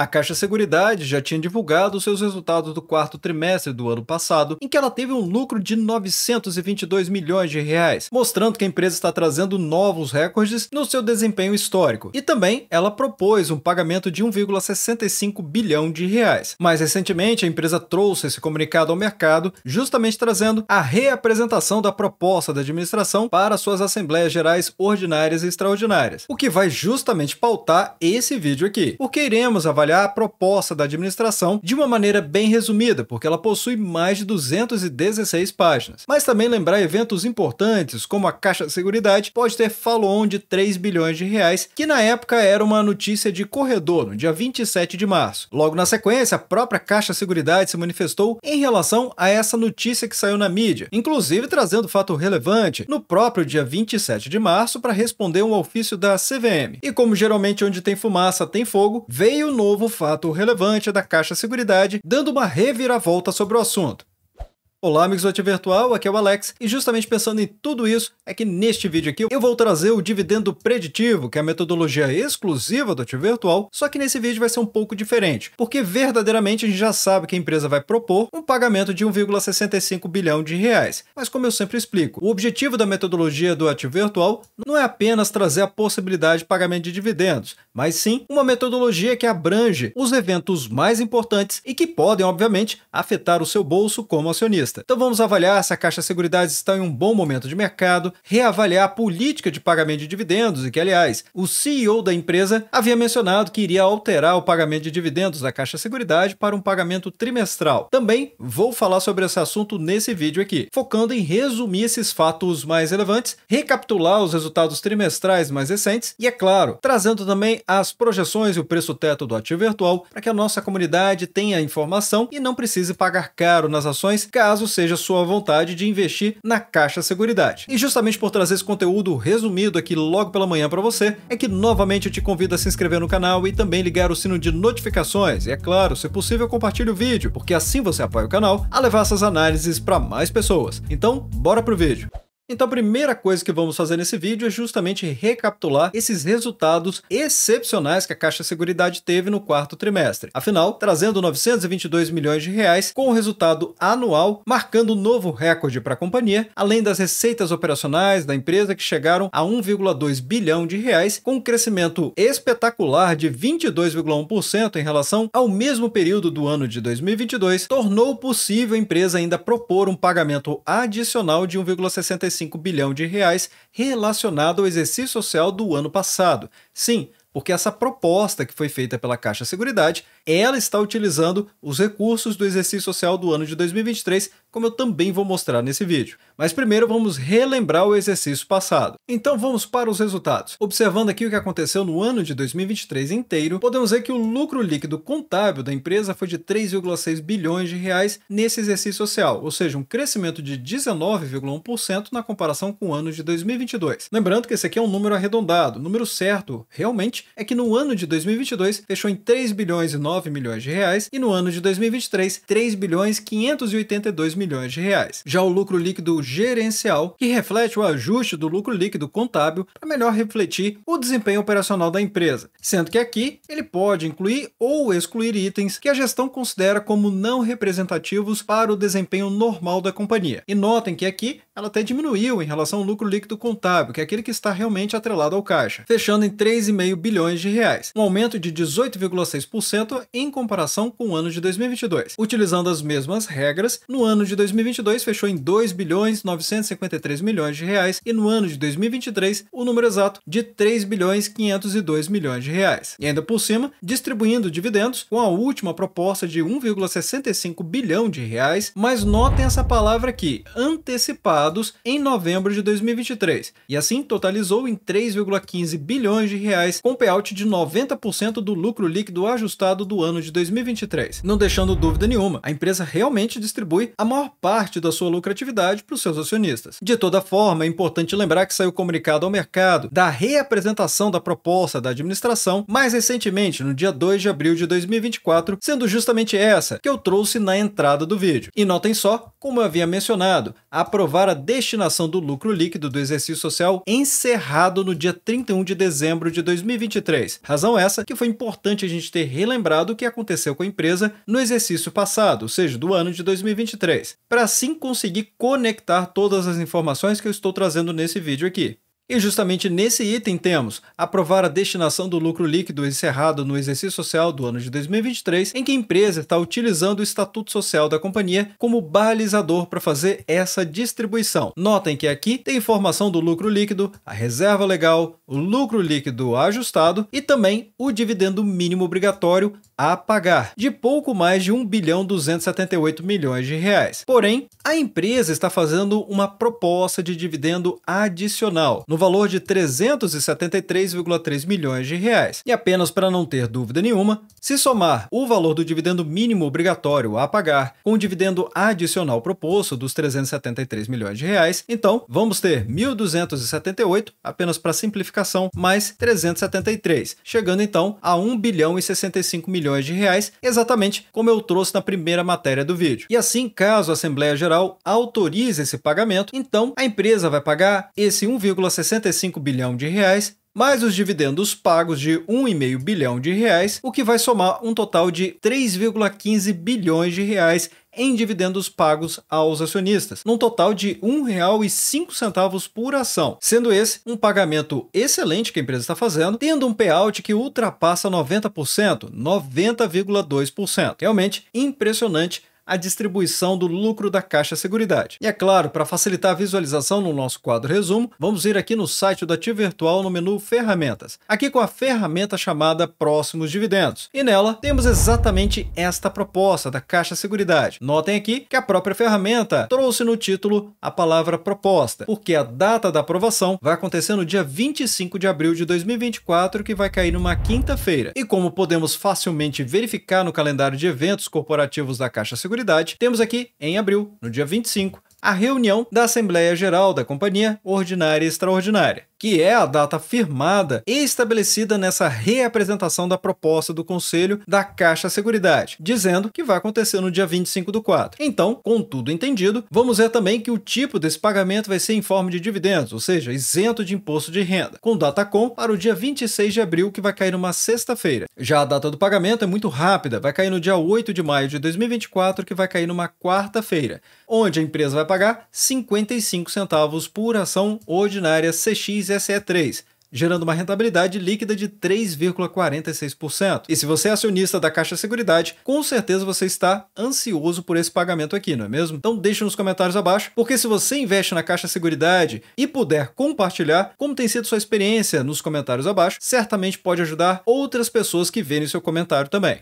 A Caixa Seguridade já tinha divulgado seus resultados do quarto trimestre do ano passado, em que ela teve um lucro de 922 milhões de reais, mostrando que a empresa está trazendo novos recordes no seu desempenho histórico. E também ela propôs um pagamento de 1,65 bilhão de reais. Mais recentemente, a empresa trouxe esse comunicado ao mercado, justamente trazendo a reapresentação da proposta da administração para suas assembleias gerais ordinárias e extraordinárias, o que vai justamente pautar esse vídeo aqui, porque iremos avaliar a proposta da administração de uma maneira bem resumida, porque ela possui mais de 216 páginas. Mas também lembrar eventos importantes, como a Caixa de Seguridade pode ter falon de 3 bilhões de reais, que na época era uma notícia de corredor, no dia 27 de março. Logo na sequência, a própria Caixa de Seguridade se manifestou em relação a essa notícia que saiu na mídia, inclusive trazendo fato relevante no próprio dia 27 de março para responder um ofício da CVM. E como geralmente onde tem fumaça tem fogo, veio o novo novo fato relevante da Caixa Seguridade, dando uma reviravolta sobre o assunto. Olá, amigos do Ativo Virtual, aqui é o Alex, e justamente pensando em tudo isso, é que neste vídeo aqui eu vou trazer o dividendo preditivo, que é a metodologia exclusiva do Ativo Virtual, só que nesse vídeo vai ser um pouco diferente, porque verdadeiramente a gente já sabe que a empresa vai propor um pagamento de 1,65 bilhão de reais. Mas como eu sempre explico, o objetivo da metodologia do Ativo Virtual não é apenas trazer a possibilidade de pagamento de dividendos, mas sim uma metodologia que abrange os eventos mais importantes e que podem, obviamente, afetar o seu bolso como acionista. Então vamos avaliar se a Caixa seguridade está em um bom momento de mercado, reavaliar a política de pagamento de dividendos e que, aliás, o CEO da empresa havia mencionado que iria alterar o pagamento de dividendos da Caixa Seguridade para um pagamento trimestral. Também vou falar sobre esse assunto nesse vídeo aqui, focando em resumir esses fatos mais relevantes, recapitular os resultados trimestrais mais recentes e, é claro, trazendo também as projeções e o preço teto do ativo virtual para que a nossa comunidade tenha informação e não precise pagar caro nas ações caso caso seja sua vontade de investir na Caixa Seguridade. E justamente por trazer esse conteúdo resumido aqui logo pela manhã para você, é que novamente eu te convido a se inscrever no canal e também ligar o sino de notificações. E é claro, se possível, compartilhe o vídeo, porque assim você apoia o canal a levar essas análises para mais pessoas. Então, bora pro vídeo. Então a primeira coisa que vamos fazer nesse vídeo é justamente recapitular esses resultados excepcionais que a Caixa Seguridade teve no quarto trimestre. Afinal, trazendo 922 milhões de reais com o resultado anual, marcando um novo recorde para a companhia, além das receitas operacionais da empresa que chegaram a 1,2 bilhão de reais, com um crescimento espetacular de 22,1% em relação ao mesmo período do ano de 2022, tornou possível a empresa ainda propor um pagamento adicional de 1,65 1,5 bilhão de reais relacionado ao exercício social do ano passado. Sim, porque essa proposta que foi feita pela Caixa Seguridade ela está utilizando os recursos do exercício social do ano de 2023, como eu também vou mostrar nesse vídeo. Mas primeiro vamos relembrar o exercício passado. Então vamos para os resultados. Observando aqui o que aconteceu no ano de 2023 inteiro, podemos ver que o lucro líquido contábil da empresa foi de 3,6 bilhões de reais nesse exercício social, ou seja, um crescimento de 19,1% na comparação com o ano de 2022. Lembrando que esse aqui é um número arredondado, o número certo realmente é que no ano de 2022 fechou em 3 bilhões e 9 9 milhões de reais e no ano de 2023, 3 bilhões 582 milhões de reais. Já o lucro líquido gerencial, que reflete o ajuste do lucro líquido contábil para melhor refletir o desempenho operacional da empresa, sendo que aqui ele pode incluir ou excluir itens que a gestão considera como não representativos para o desempenho normal da companhia. E notem que aqui ela até diminuiu em relação ao lucro líquido contábil, que é aquele que está realmente atrelado ao caixa, fechando em 3,5 bilhões de reais, um aumento de 18,6% em comparação com o ano de 2022. Utilizando as mesmas regras, no ano de 2022 fechou em 2 bilhões 953 milhões de reais e no ano de 2023 o número exato de 3 bilhões 502 milhões de reais. E ainda por cima, distribuindo dividendos com a última proposta de 1,65 bilhão de reais, mas notem essa palavra aqui, antecipados em novembro de 2023. E assim totalizou em 3,15 bilhões de reais com payout de 90% do lucro líquido ajustado do ano de 2023. Não deixando dúvida nenhuma, a empresa realmente distribui a maior parte da sua lucratividade para os seus acionistas. De toda forma, é importante lembrar que saiu comunicado ao mercado da reapresentação da proposta da administração mais recentemente, no dia 2 de abril de 2024, sendo justamente essa que eu trouxe na entrada do vídeo. E notem só, como eu havia mencionado, aprovar a destinação do lucro líquido do exercício social encerrado no dia 31 de dezembro de 2023. Razão essa que foi importante a gente ter relembrado do que aconteceu com a empresa no exercício passado, ou seja, do ano de 2023, para assim conseguir conectar todas as informações que eu estou trazendo nesse vídeo aqui. E justamente nesse item temos aprovar a destinação do lucro líquido encerrado no exercício social do ano de 2023, em que a empresa está utilizando o estatuto social da companhia como balizador para fazer essa distribuição. Notem que aqui tem informação do lucro líquido, a reserva legal, o lucro líquido ajustado e também o dividendo mínimo obrigatório a pagar, de pouco mais de 1 bilhão 278 milhões de reais. Porém, a empresa está fazendo uma proposta de dividendo adicional no valor de 373,3 milhões de reais. E apenas para não ter dúvida nenhuma, se somar o valor do dividendo mínimo obrigatório a pagar com o dividendo adicional proposto dos 373 milhões de reais, então vamos ter 1.278 apenas para simplificação mais 373, chegando então a 1 bilhão e 65 milhões de reais, exatamente como eu trouxe na primeira matéria do vídeo. E assim, caso a Assembleia Geral autorize esse pagamento, então a empresa vai pagar esse 1,65 65 bilhão de reais, mais os dividendos pagos de 1,5 bilhão de reais, o que vai somar um total de 3,15 bilhões de reais em dividendos pagos aos acionistas, num total de R$ 1,05 por ação, sendo esse um pagamento excelente que a empresa está fazendo, tendo um payout que ultrapassa 90%, 90,2%. Realmente impressionante a distribuição do lucro da Caixa Seguridade. E é claro, para facilitar a visualização no nosso quadro resumo, vamos ir aqui no site da Tia Virtual no menu Ferramentas, aqui com a ferramenta chamada Próximos Dividendos. E nela temos exatamente esta proposta da Caixa Seguridade. Notem aqui que a própria ferramenta trouxe no título a palavra proposta, porque a data da aprovação vai acontecer no dia 25 de abril de 2024, que vai cair numa quinta-feira. E como podemos facilmente verificar no calendário de eventos corporativos da Caixa Seguridade, temos aqui, em abril, no dia 25, a reunião da Assembleia Geral da Companhia Ordinária e Extraordinária que é a data firmada e estabelecida nessa reapresentação da proposta do Conselho da Caixa Seguridade, dizendo que vai acontecer no dia 25 do 4. Então, com tudo entendido, vamos ver também que o tipo desse pagamento vai ser em forma de dividendos, ou seja, isento de imposto de renda, com data com para o dia 26 de abril, que vai cair numa sexta-feira. Já a data do pagamento é muito rápida, vai cair no dia 8 de maio de 2024, que vai cair numa quarta-feira, onde a empresa vai pagar 55 centavos por ação ordinária CX se é 3 gerando uma rentabilidade líquida de 3,46%. E se você é acionista da Caixa Seguridade, com certeza você está ansioso por esse pagamento aqui, não é mesmo? Então deixa nos comentários abaixo, porque se você investe na Caixa Seguridade e puder compartilhar como tem sido sua experiência nos comentários abaixo, certamente pode ajudar outras pessoas que verem seu comentário também.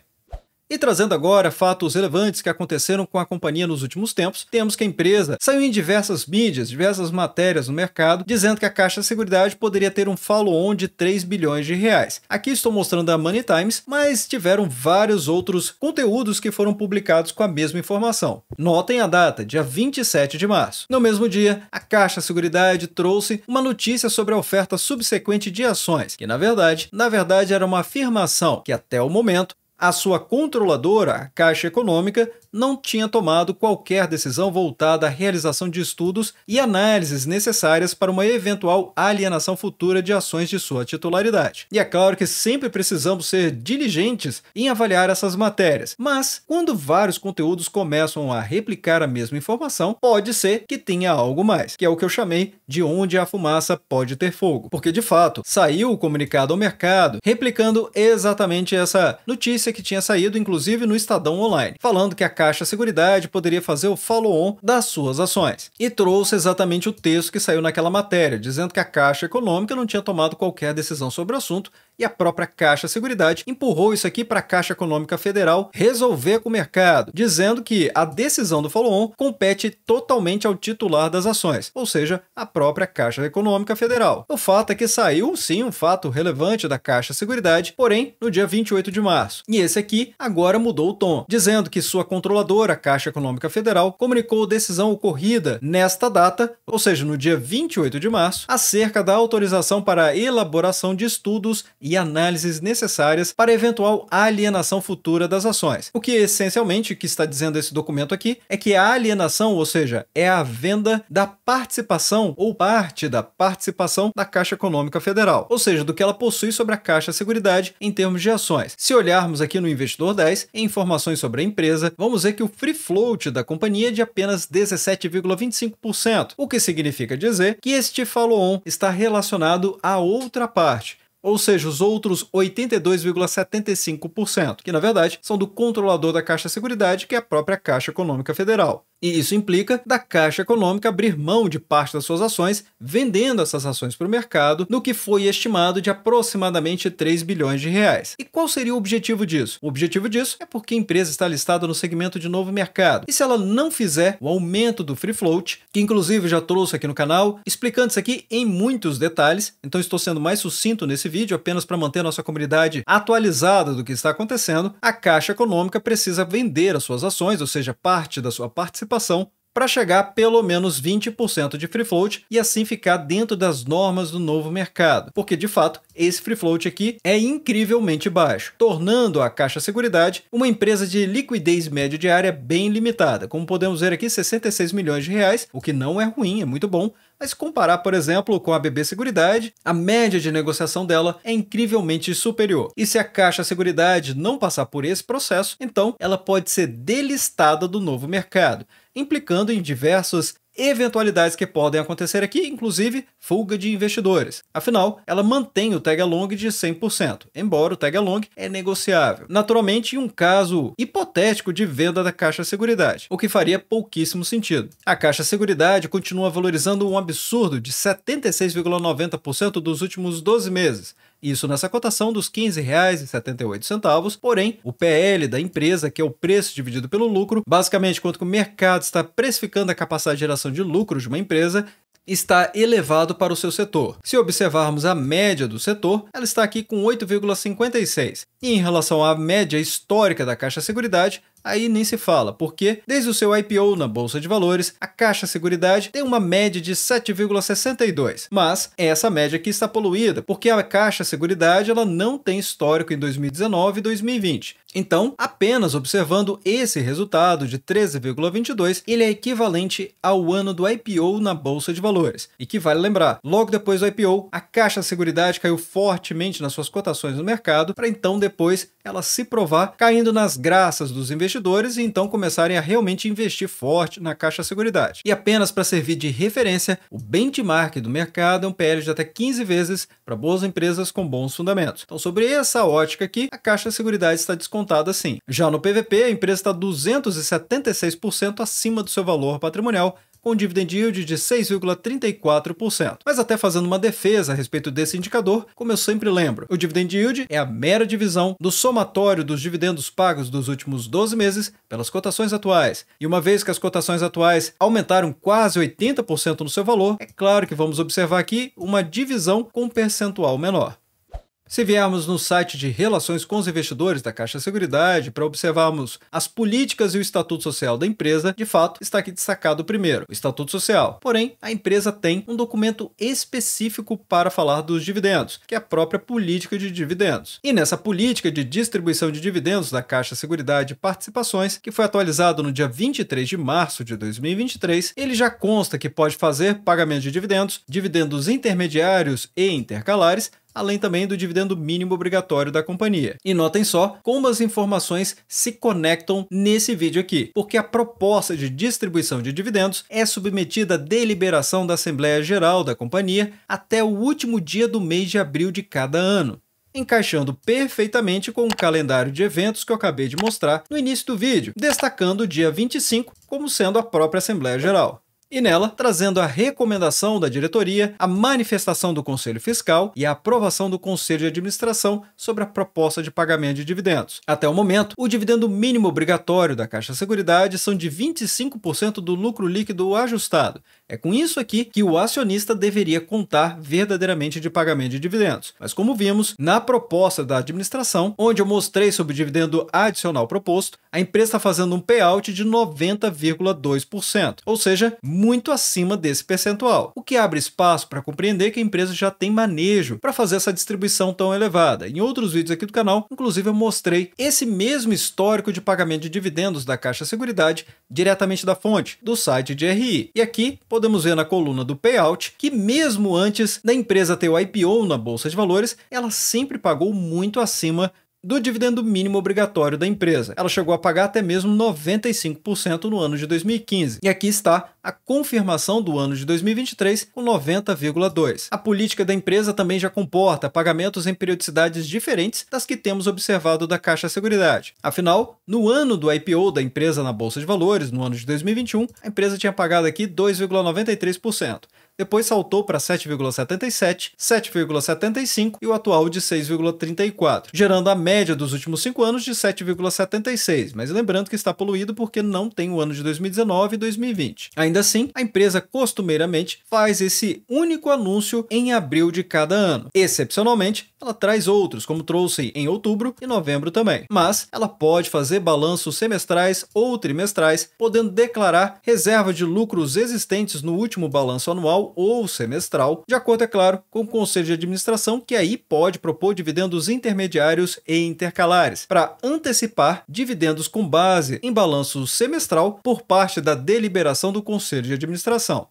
E trazendo agora fatos relevantes que aconteceram com a companhia nos últimos tempos, temos que a empresa saiu em diversas mídias, diversas matérias no mercado, dizendo que a Caixa de Seguridade poderia ter um follow-on de 3 bilhões de reais. Aqui estou mostrando a Money Times, mas tiveram vários outros conteúdos que foram publicados com a mesma informação. Notem a data, dia 27 de março. No mesmo dia, a Caixa de Seguridade trouxe uma notícia sobre a oferta subsequente de ações, que na verdade, na verdade era uma afirmação que até o momento a sua controladora, a Caixa Econômica, não tinha tomado qualquer decisão voltada à realização de estudos e análises necessárias para uma eventual alienação futura de ações de sua titularidade. E é claro que sempre precisamos ser diligentes em avaliar essas matérias, mas quando vários conteúdos começam a replicar a mesma informação, pode ser que tenha algo mais, que é o que eu chamei de onde a fumaça pode ter fogo. Porque de fato, saiu o comunicado ao mercado replicando exatamente essa notícia notícia que tinha saído inclusive no Estadão Online, falando que a Caixa Seguridade poderia fazer o follow-on das suas ações. E trouxe exatamente o texto que saiu naquela matéria, dizendo que a Caixa Econômica não tinha tomado qualquer decisão sobre o assunto e a própria Caixa Seguridade empurrou isso aqui para a Caixa Econômica Federal resolver com o mercado, dizendo que a decisão do follow-on compete totalmente ao titular das ações, ou seja, a própria Caixa Econômica Federal. O fato é que saiu sim um fato relevante da Caixa Seguridade, porém no dia 28 de março. E esse aqui agora mudou o tom, dizendo que sua controladora, a Caixa Econômica Federal, comunicou decisão ocorrida nesta data, ou seja, no dia 28 de março, acerca da autorização para elaboração de estudos e e análises necessárias para eventual alienação futura das ações. O que essencialmente que está dizendo esse documento aqui é que a alienação, ou seja, é a venda da participação ou parte da participação da Caixa Econômica Federal, ou seja, do que ela possui sobre a Caixa Seguridade em termos de ações. Se olharmos aqui no Investidor 10, em informações sobre a empresa, vamos ver que o free float da companhia é de apenas 17,25%, o que significa dizer que este follow-on está relacionado a outra parte, ou seja, os outros 82,75%, que na verdade são do controlador da Caixa de Seguridade, que é a própria Caixa Econômica Federal. E isso implica da Caixa Econômica abrir mão de parte das suas ações, vendendo essas ações para o mercado, no que foi estimado de aproximadamente 3 bilhões de reais. E qual seria o objetivo disso? O objetivo disso é porque a empresa está listada no segmento de novo mercado. E se ela não fizer o aumento do free float, que inclusive já trouxe aqui no canal, explicando isso aqui em muitos detalhes, então estou sendo mais sucinto nesse vídeo apenas para manter nossa comunidade atualizada do que está acontecendo, a Caixa Econômica precisa vender as suas ações, ou seja, parte da sua participação participação para chegar a pelo menos 20% de free float e assim ficar dentro das normas do novo mercado, porque de fato esse free float aqui é incrivelmente baixo, tornando a Caixa Seguridade uma empresa de liquidez média diária bem limitada, como podemos ver aqui 66 milhões de reais, o que não é ruim, é muito bom, mas comparar, por exemplo, com a BB Seguridade, a média de negociação dela é incrivelmente superior. E se a Caixa Seguridade não passar por esse processo, então ela pode ser delistada do novo mercado implicando em diversas eventualidades que podem acontecer aqui, inclusive fuga de investidores. Afinal, ela mantém o tag along de 100%, embora o tag along é negociável. Naturalmente, em um caso hipotético de venda da Caixa Seguridade, o que faria pouquíssimo sentido. A Caixa Seguridade continua valorizando um absurdo de 76,90% dos últimos 12 meses, isso nessa cotação dos R$ 15,78, porém, o PL da empresa, que é o preço dividido pelo lucro, basicamente quanto o mercado está precificando a capacidade de geração de lucro de uma empresa, está elevado para o seu setor. Se observarmos a média do setor, ela está aqui com 8,56. E em relação à média histórica da Caixa Seguridade, Aí nem se fala, porque desde o seu IPO na bolsa de valores, a Caixa Seguridade tem uma média de 7,62, mas é essa média que está poluída, porque a Caixa Seguridade ela não tem histórico em 2019 e 2020. Então, apenas observando esse resultado de 13,22, ele é equivalente ao ano do IPO na bolsa de valores. E que vale lembrar, logo depois do IPO, a Caixa Seguridade caiu fortemente nas suas cotações no mercado, para então depois ela se provar caindo nas graças dos investidores e então começarem a realmente investir forte na Caixa Seguridade. E apenas para servir de referência, o benchmark do mercado é um PL de até 15 vezes para boas empresas com bons fundamentos. Então, sobre essa ótica aqui, a Caixa Seguridade está descontando descontada assim. Já no PVP, a empresa está 276% acima do seu valor patrimonial, com um dividend yield de 6,34%. Mas até fazendo uma defesa a respeito desse indicador, como eu sempre lembro, o dividend yield é a mera divisão do somatório dos dividendos pagos dos últimos 12 meses pelas cotações atuais. E uma vez que as cotações atuais aumentaram quase 80% no seu valor, é claro que vamos observar aqui uma divisão com um percentual menor. Se viermos no site de Relações com os Investidores da Caixa Seguridade para observarmos as políticas e o estatuto social da empresa, de fato, está aqui destacado primeiro, o estatuto social. Porém, a empresa tem um documento específico para falar dos dividendos, que é a própria política de dividendos. E nessa política de distribuição de dividendos da Caixa Seguridade Participações, que foi atualizado no dia 23 de março de 2023, ele já consta que pode fazer pagamento de dividendos, dividendos intermediários e intercalares além também do dividendo mínimo obrigatório da companhia. E notem só como as informações se conectam nesse vídeo aqui, porque a proposta de distribuição de dividendos é submetida à deliberação da Assembleia Geral da companhia até o último dia do mês de abril de cada ano encaixando perfeitamente com o calendário de eventos que eu acabei de mostrar no início do vídeo, destacando o dia 25 como sendo a própria Assembleia Geral e nela trazendo a recomendação da diretoria, a manifestação do Conselho Fiscal e a aprovação do Conselho de Administração sobre a proposta de pagamento de dividendos. Até o momento, o dividendo mínimo obrigatório da Caixa Seguridade são de 25% do lucro líquido ajustado, é com isso aqui que o acionista deveria contar verdadeiramente de pagamento de dividendos. Mas como vimos na proposta da administração, onde eu mostrei sobre o dividendo adicional proposto, a empresa está fazendo um payout de 90,2%, ou seja, muito acima desse percentual, o que abre espaço para compreender que a empresa já tem manejo para fazer essa distribuição tão elevada. Em outros vídeos aqui do canal, inclusive eu mostrei esse mesmo histórico de pagamento de dividendos da Caixa Seguridade diretamente da fonte, do site de RI. E aqui podemos ver na coluna do payout que, mesmo antes da empresa ter o IPO na bolsa de valores, ela sempre pagou muito acima do dividendo mínimo obrigatório da empresa. Ela chegou a pagar até mesmo 95% no ano de 2015. E aqui está a confirmação do ano de 2023 com 90,2. A política da empresa também já comporta pagamentos em periodicidades diferentes das que temos observado da Caixa Seguridade. Afinal, no ano do IPO da empresa na Bolsa de Valores, no ano de 2021, a empresa tinha pagado aqui 2,93% depois saltou para 7,77, 7,75 e o atual de 6,34, gerando a média dos últimos cinco anos de 7,76, mas lembrando que está poluído porque não tem o ano de 2019 e 2020. Ainda assim, a empresa costumeiramente faz esse único anúncio em abril de cada ano. Excepcionalmente, ela traz outros, como trouxe em outubro e novembro também. Mas ela pode fazer balanços semestrais ou trimestrais, podendo declarar reserva de lucros existentes no último balanço anual ou semestral, de acordo, é claro, com o conselho de administração, que aí pode propor dividendos intermediários e intercalares, para antecipar dividendos com base em balanço semestral por parte da deliberação do conselho de administração.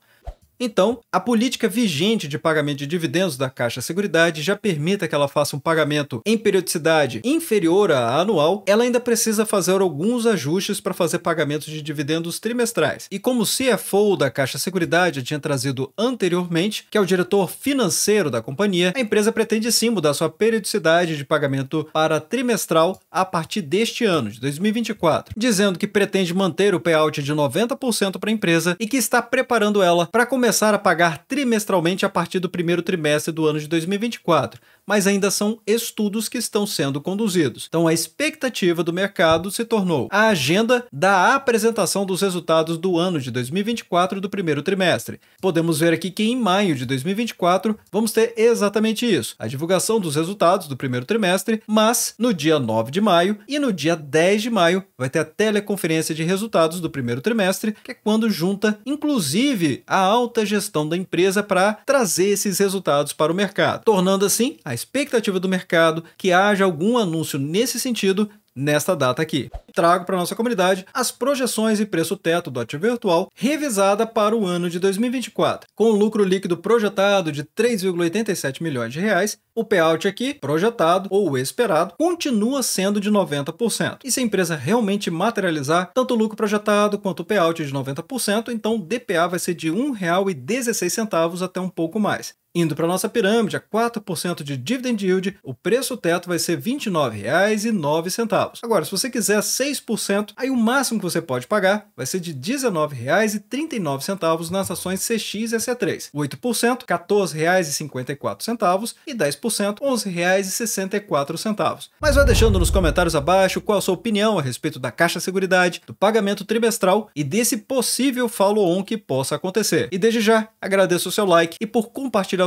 Então, a política vigente de pagamento de dividendos da Caixa Seguridade já permita que ela faça um pagamento em periodicidade inferior à anual, ela ainda precisa fazer alguns ajustes para fazer pagamentos de dividendos trimestrais. E como o CFO da Caixa Seguridade tinha trazido anteriormente, que é o diretor financeiro da companhia, a empresa pretende sim mudar sua periodicidade de pagamento para trimestral a partir deste ano, de 2024, dizendo que pretende manter o payout de 90% para a empresa e que está preparando ela para começar começar a pagar trimestralmente a partir do primeiro trimestre do ano de 2024, mas ainda são estudos que estão sendo conduzidos. Então a expectativa do mercado se tornou a agenda da apresentação dos resultados do ano de 2024 do primeiro trimestre. Podemos ver aqui que em maio de 2024 vamos ter exatamente isso, a divulgação dos resultados do primeiro trimestre, mas no dia 9 de maio e no dia 10 de maio vai ter a teleconferência de resultados do primeiro trimestre, que é quando junta inclusive a alta gestão da empresa para trazer esses resultados para o mercado, tornando assim a expectativa do mercado que haja algum anúncio nesse sentido nesta data aqui. Trago para nossa comunidade as projeções e preço teto do ativo virtual revisada para o ano de 2024, com lucro líquido projetado de 3,87 milhões de reais. O payout aqui, projetado ou esperado, continua sendo de 90%. E se a empresa realmente materializar tanto o lucro projetado quanto o payout de 90%, então o DPA vai ser de R$ 1,16 até um pouco mais. Indo para nossa pirâmide, a 4% de dividend yield, o preço teto vai ser R$ 29,09. Agora, se você quiser 6%, aí o máximo que você pode pagar vai ser de R$ 19,39 nas ações CX e C3. 8%, R$ 14,54 e 10%, R$ 11,64. Mas vai deixando nos comentários abaixo qual a sua opinião a respeito da Caixa Seguridade, do pagamento trimestral e desse possível follow-on que possa acontecer. E desde já, agradeço o seu like e por compartilhar